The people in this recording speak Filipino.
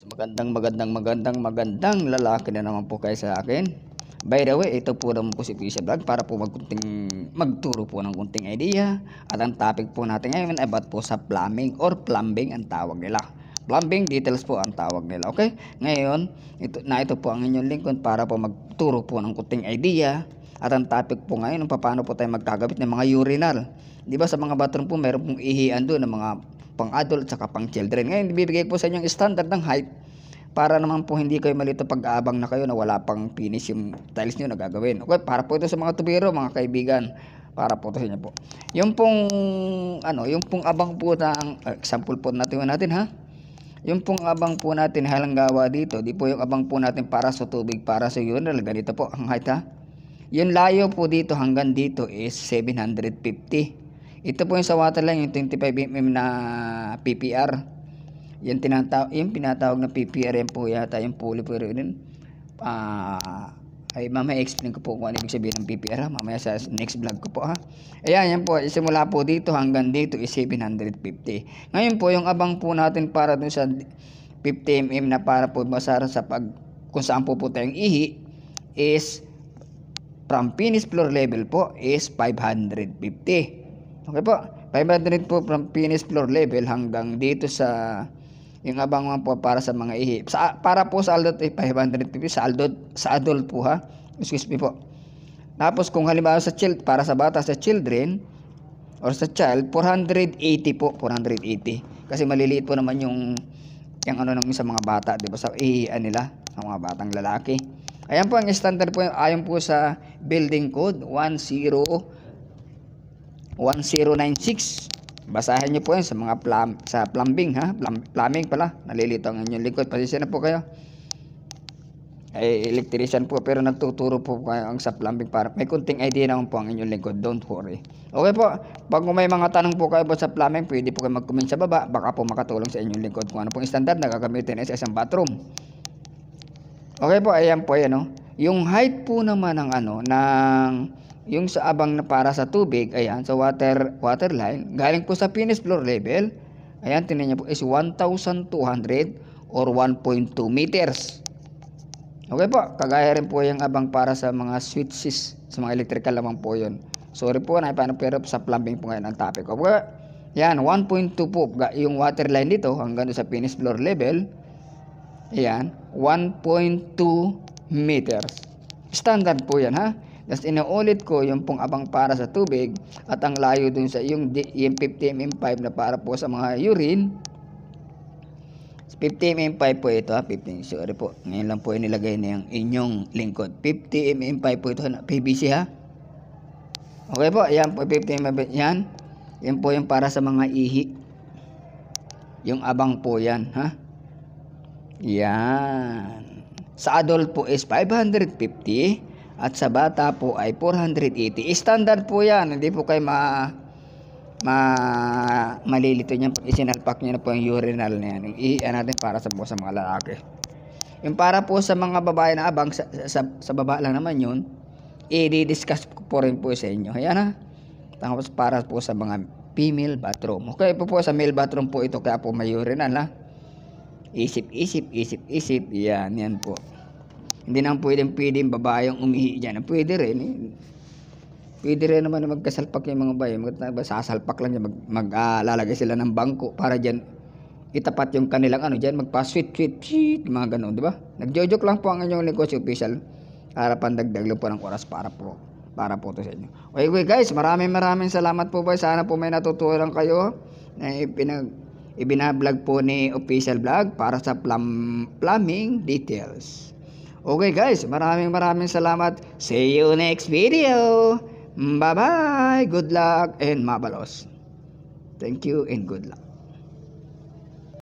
Magandang magandang magandang magandang lalaki na naman po kayo sa akin. By the way, ito po naman po si Pisa Vlog para po magkunting, magturo po ng kunting idea. At ang topic po natin ngayon ay about po sa plumbing or plumbing ang tawag nila. Plumbing details po ang tawag nila. Okay? Ngayon, ito, na ito po ang inyong lingkod para po magturo po ng kunting idea at ang topic po ngayon, paano po tayo magkagabit ng mga urinal. Di ba sa mga bathroom po, meron pong ihian doon ng mga pang adult at saka pang children. Ngayon, bibigay ko po sa inyo yung standard ng height para naman po hindi kayo malito pag-aabang na kayo na wala pang finish yung tiles nyo na gagawin. Okay, para po ito sa mga tubero, mga kaibigan. Para po ito sa inyo po. Yung pong, ano, yung pong abang po na, ah, example po natin natin ha. Yung pong abang po natin halanggawa dito, di po yung abang po natin para sa tubig, para sa urinal, ganito po ang height ha. Yung layo po dito hanggang dito is 750. Ito po yung sa water line, yung 25mm na PPR. Yan tinatawag, yung pinatawag na PPR yan po yata yung pulley rin. Ah, uh, ay mamaya explain ko po kung ano ibig sabihin ng PPR ha? mamaya sa next vlog ko po ha. Ayan, yan po, simula po dito hanggang dito is 750. Ngayon po, yung abang po natin para dun sa 50mm na para po masara sa pag kung saan pupunta yung ihi is from finish floor level po is 550. Okay po, 500 po from finish floor level hanggang dito sa yung abangan po para sa mga ihi. Sa, para po sa adult ay eh, 550 sa adult, sa adult po ha. Excuse me po. Tapos kung halimbawa sa child, para sa bata, sa children, or sa child, 480 po, 480. Kasi maliliit po naman yung yung ano nung sa mga bata, 'di ba? Sa ihian nila, sa mga batang lalaki. Ayan po ang standard po ayon po sa building code 10 1096. Basahin niyo po yan sa mga plum, sa plumbing ha, plum, plumbing pala. Nalilito ang inyong likod. Pasensya na po kayo. Ay electrician po pero nagtuturo po kayo ang sa plumbing para may kunting idea naman po ang inyong likod. Don't worry. Okay po. Pag may mga tanong po kayo po sa plumbing, pwede po kayo mag-comment sa baba. Baka po makatulong sa inyong likod kung ano pong standard na gagamitin sa isang bathroom. Okay po, ayan po, ayan o. No? Yung height po naman ng ano, ng yung sa abang na para sa tubig, ayan, sa water, water line, galing po sa finished floor level, ayan, tinan niya po, is 1,200 or 1.2 meters. Okay po, kagaya rin po yung abang para sa mga switches, sa mga electrical lamang po yun. Sorry po, naipaano pero sa plumbing po ngayon ang topic ko. Okay, yan, 1.2 po, yung water line dito, hanggang sa finished floor level, ayan, 1.2 meters. Standard po yan, ha? Tapos inuulit ko yung pong abang para sa tubig at ang layo dun sa yung, yung 50 mm pipe na para po sa mga urine. 50 mm pipe po ito ha, ah, 15, sorry po. Ngayon lang po inilagay na yung inyong lingkod. 50 mm pipe po ito na PVC ha. Ah. Okay po, yan po 50mm, yan. Yan po yung para sa mga ihi. Yung abang po yan ha. Yan. Sa adult po is 550 at sa bata po ay 480. Eh, standard po yan. Hindi po kayo ma, ma malilito niyan. Isinalpak niyo na po yung urinal na yan. Iiyan natin para sa po sa mga lalaki. Yung para po sa mga babae na abang, sa, sa, sa baba lang naman yun, i-discuss ko po rin po sa inyo. Ayan ha. Tapos para po sa mga female bathroom. Okay po po sa male bathroom po ito kaya po may urinal ha. Isip, isip, isip, isip. Yan, yan po. Hindi nang pwedeng pwedeng babae yung umihi dyan. Ah, pwede rin eh. Pwede rin naman na magkasalpak yung mga bayo. Sasalpak lang yan. Mag, mag uh, sila ng bangko para dyan itapat yung kanilang ano dyan. Magpa-sweet, sweet, sweet. Mga ganun, di ba? Nagjojoke lang po ang inyong negosyo official. Harapan dagdag lang po ng oras para po para po to sa inyo. Okay, okay guys, maraming maraming salamat po guys. Sana po may natutunan kayo na ipinag ibinablog po ni official vlog para sa plum, plumbing details. Okay guys, maraming maraming salamat. See you next video. Bye-bye. Good luck and mabalos. Thank you and good luck.